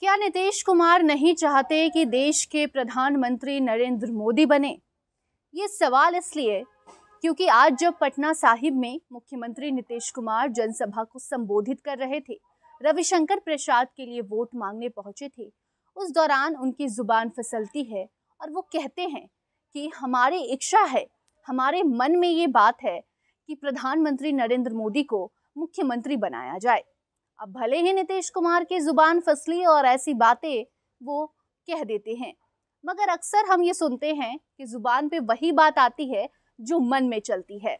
क्या नीतीश कुमार नहीं चाहते कि देश के प्रधानमंत्री नरेंद्र मोदी बने ये सवाल इसलिए क्योंकि आज जब पटना साहिब में मुख्यमंत्री नीतीश कुमार जनसभा को संबोधित कर रहे थे रविशंकर प्रसाद के लिए वोट मांगने पहुंचे थे उस दौरान उनकी जुबान फिसलती है और वो कहते हैं कि हमारी इच्छा है हमारे मन में ये बात है कि प्रधानमंत्री नरेंद्र मोदी को मुख्यमंत्री बनाया जाए अब भले ही नीतीश कुमार की ज़ुबान फसली और ऐसी बातें वो कह देते हैं मगर अक्सर हम ये सुनते हैं कि ज़ुबान पे वही बात आती है जो मन में चलती है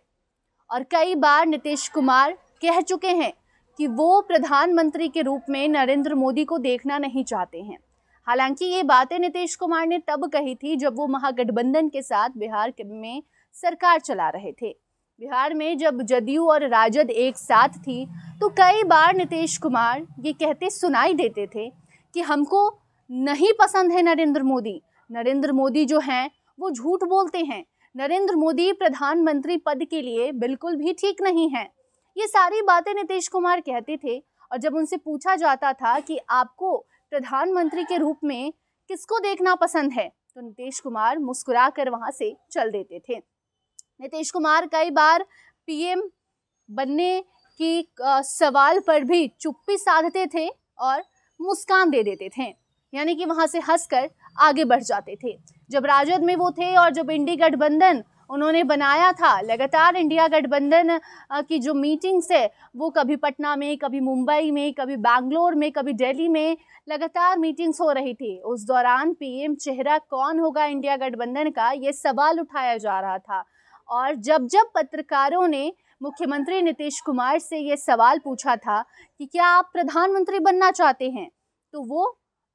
और कई बार नीतीश कुमार कह चुके हैं कि वो प्रधानमंत्री के रूप में नरेंद्र मोदी को देखना नहीं चाहते हैं हालांकि ये बातें नीतीश कुमार ने तब कही थी जब वो महागठबंधन के साथ बिहार में सरकार चला रहे थे बिहार में जब जदयू और राजद एक साथ थी तो कई बार नीतीश कुमार ये कहते सुनाई देते थे कि हमको नहीं पसंद है नरेंद्र मोदी नरेंद्र मोदी जो हैं वो झूठ बोलते हैं नरेंद्र मोदी प्रधानमंत्री पद के लिए बिल्कुल भी ठीक नहीं है ये सारी बातें नीतीश कुमार कहते थे और जब उनसे पूछा जाता था कि आपको प्रधानमंत्री के रूप में किसको देखना पसंद है तो नीतीश कुमार मुस्कुरा कर वहाँ से चल देते थे नीतीश कुमार कई बार पीएम बनने की सवाल पर भी चुप्पी साधते थे और मुस्कान दे देते थे यानी कि वहाँ से हंसकर आगे बढ़ जाते थे जब राजद में वो थे और जब इंडी गठबंधन उन्होंने बनाया था लगातार इंडिया गठबंधन की जो मीटिंग्स है वो कभी पटना में कभी मुंबई में कभी बैंगलोर में कभी दिल्ली में लगातार मीटिंग्स हो रही थी उस दौरान पीएम चेहरा कौन होगा इंडिया गठबंधन का ये सवाल उठाया जा रहा था और जब जब पत्रकारों ने मुख्यमंत्री नीतीश कुमार से ये सवाल पूछा था कि क्या आप प्रधानमंत्री बनना चाहते हैं तो वो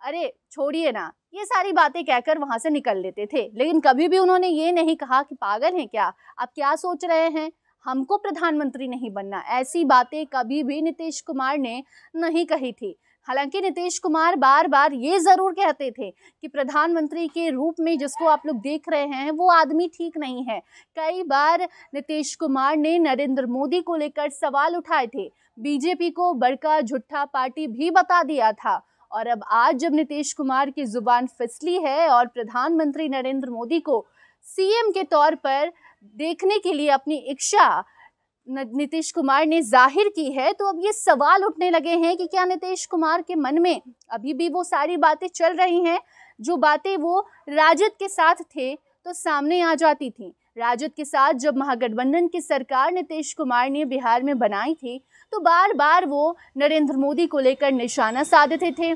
अरे छोड़िए ना ये सारी बातें कहकर वहाँ से निकल लेते थे लेकिन कभी भी उन्होंने ये नहीं कहा कि पागल हैं क्या आप क्या सोच रहे हैं हमको प्रधानमंत्री नहीं बनना ऐसी बातें कभी भी नीतीश कुमार ने नहीं कही थी हालांकि नीतीश कुमार बार बार ये ज़रूर कहते थे कि प्रधानमंत्री के रूप में जिसको आप लोग देख रहे हैं वो आदमी ठीक नहीं है कई बार नीतीश कुमार ने नरेंद्र मोदी को लेकर सवाल उठाए थे बीजेपी को बड़का झुट्ठा पार्टी भी बता दिया था और अब आज जब नीतीश कुमार की जुबान फिसली है और प्रधानमंत्री नरेंद्र मोदी को सीएम के तौर पर देखने के लिए अपनी इच्छा नीतीश कुमार ने जाहिर की है तो अब ये सवाल उठने लगे हैं कि क्या नीतीश कुमार के मन में अभी भी वो सारी बातें चल रही हैं जो बातें वो राजद के साथ थे तो सामने आ जाती थी राजद के साथ जब महागठबंधन की सरकार नीतीश कुमार ने बिहार में बनाई थी तो बार बार वो नरेंद्र मोदी को लेकर निशाना साधते थे, थे।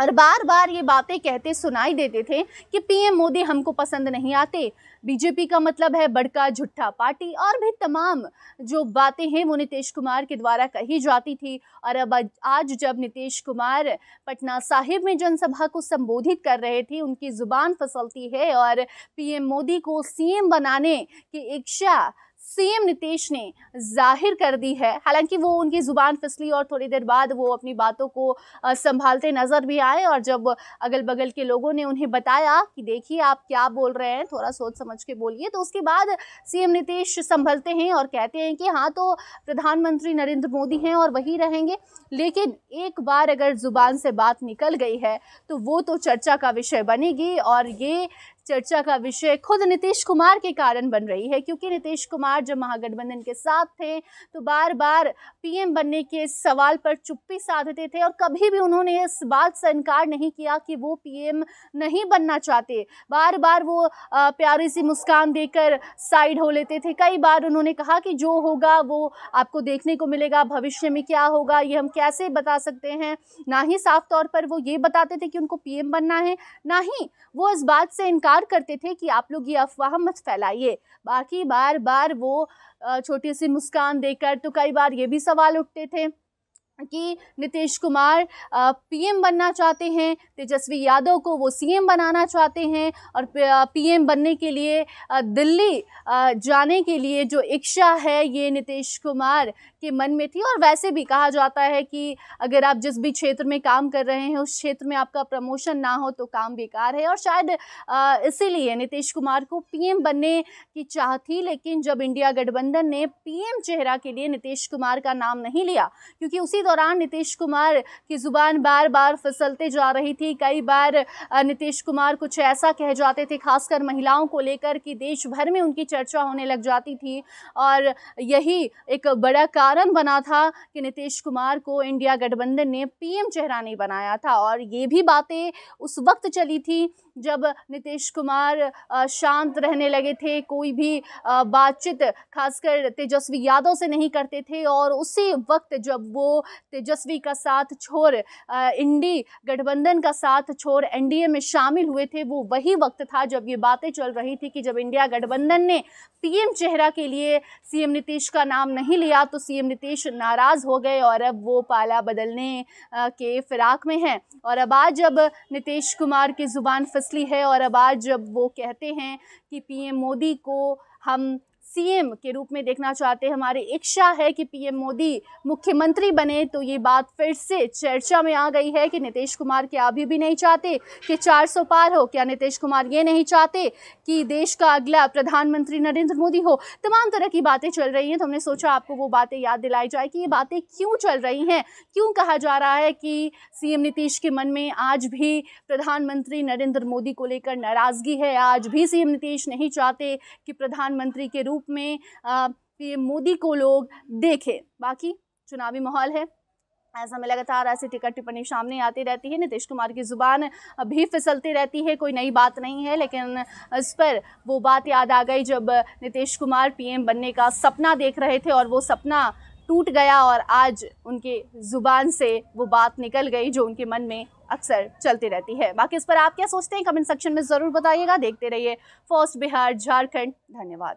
और बार बार ये बातें कहते सुनाई देते थे कि पीएम मोदी हमको पसंद नहीं आते बीजेपी का मतलब है बड़का झुट्ठा पार्टी और भी तमाम जो बातें हैं वो नीतीश कुमार के द्वारा कही जाती थी और अब आज जब नीतीश कुमार पटना साहिब में जनसभा को संबोधित कर रहे थे उनकी ज़ुबान फसलती है और पीएम मोदी को सीएम बनाने की इच्छा सीएम नीतीश ने जाहिर कर दी है हालांकि वो उनकी ज़ुबान फिसली और थोड़ी देर बाद वो अपनी बातों को संभालते नज़र भी आए और जब अगल बगल के लोगों ने उन्हें बताया कि देखिए आप क्या बोल रहे हैं थोड़ा सोच समझ के बोलिए तो उसके बाद सीएम नीतीश संभलते हैं और कहते हैं कि हाँ तो प्रधानमंत्री नरेंद्र मोदी हैं और वही रहेंगे लेकिन एक बार अगर ज़ुबान से बात निकल गई है तो वो तो चर्चा का विषय बनेगी और ये चर्चा का विषय खुद नीतीश कुमार के कारण बन रही है क्योंकि नीतीश कुमार जब महागठबंधन के साथ थे तो बार बार पीएम बनने के सवाल पर चुप्पी साधते थे और कभी भी उन्होंने इस बात से इनकार नहीं किया कि वो पीएम नहीं बनना चाहते बार बार वो प्यारी सी मुस्कान देकर साइड हो लेते थे कई बार उन्होंने कहा कि जो होगा वो आपको देखने को मिलेगा भविष्य में क्या होगा ये हम कैसे बता सकते हैं ना ही साफ तौर पर वो ये बताते थे कि उनको पी बनना है ना ही वो इस बात से इनकार इनकार करते थे कि आप लोग ये अफवाह मत फैलाइए बाकी बार बार वो छोटी सी मुस्कान देकर तो कई बार ये भी सवाल उठते थे कि नीतीश कुमार पीएम बनना चाहते हैं तेजस्वी यादव को वो सीएम बनाना चाहते हैं और पीएम बनने के लिए दिल्ली जाने के लिए जो इच्छा है ये नीतीश कुमार के मन में थी और वैसे भी कहा जाता है कि अगर आप जिस भी क्षेत्र में काम कर रहे हैं उस क्षेत्र में आपका प्रमोशन ना हो तो काम बेकार है और शायद इसीलिए नीतीश कुमार को पीएम बनने की चाह थी लेकिन जब इंडिया गठबंधन ने पीएम चेहरा के लिए नीतीश कुमार का नाम नहीं लिया क्योंकि उसी दौरान नीतीश कुमार की ज़ुबान बार बार फिसलते जा रही थी कई बार नीतीश कुमार कुछ ऐसा कह जाते थे खासकर महिलाओं को लेकर कि देश भर में उनकी चर्चा होने लग जाती थी और यही एक बड़ा कारण बना था कि नीतीश कुमार को इंडिया गठबंधन ने पीएम चेहरा नहीं बनाया था और ये भी बातें उस वक्त चली थी जब नीतीश कुमार शांत रहने लगे थे कोई भी बातचीत खासकर तेजस्वी यादव से नहीं करते थे और उसी वक्त जब वो तेजस्वी का साथ छोड़ इंडी गठबंधन का साथ छोड़ एनडीए में शामिल हुए थे वो वही वक्त था जब ये बातें चल रही थी कि जब इंडिया गठबंधन ने पीएम चेहरा के लिए सीएम नीतीश का नाम नहीं लिया तो सी सीएम नीतीश नाराज़ हो गए और अब वो पाला बदलने के फिराक में हैं और अब आज जब नीतीश कुमार की ज़ुबान फसली है और अब आज जब वो कहते हैं कि पीएम मोदी को हम सीएम के रूप में देखना चाहते हैं हमारी इच्छा है कि पीएम मोदी मुख्यमंत्री बने तो ये बात फिर से चर्चा में आ गई है कि नीतीश कुमार क्या अभी भी नहीं चाहते कि 400 पार हो क्या नीतीश कुमार ये नहीं चाहते कि देश का अगला प्रधानमंत्री नरेंद्र मोदी हो तमाम तरह की बातें चल रही हैं तो हमने सोचा आपको वो बातें याद दिलाई जाए कि ये बातें क्यों चल रही हैं क्यों कहा जा रहा है कि सीएम नीतीश के मन में आज भी प्रधानमंत्री नरेंद्र मोदी को लेकर नाराज़गी है आज भी सीएम नीतीश नहीं चाहते कि प्रधानमंत्री के रूप रूप में पीएम मोदी को लोग देखें बाकी चुनावी माहौल है ऐसा हमें लगातार ऐसी टिकट टिप्पणी सामने आती रहती है नीतीश कुमार की ज़ुबान भी फिसलती रहती है कोई नई बात नहीं है लेकिन इस पर वो बात याद आ गई जब नीतीश कुमार पीएम बनने का सपना देख रहे थे और वो सपना टूट गया और आज उनके ज़ुबान से वो बात निकल गई जो उनके मन में अक्सर चलती रहती है बाकी इस पर आप क्या सोचते हैं कमेंट सेक्शन में ज़रूर बताइएगा देखते रहिए फर्स्ट बिहार झारखंड धन्यवाद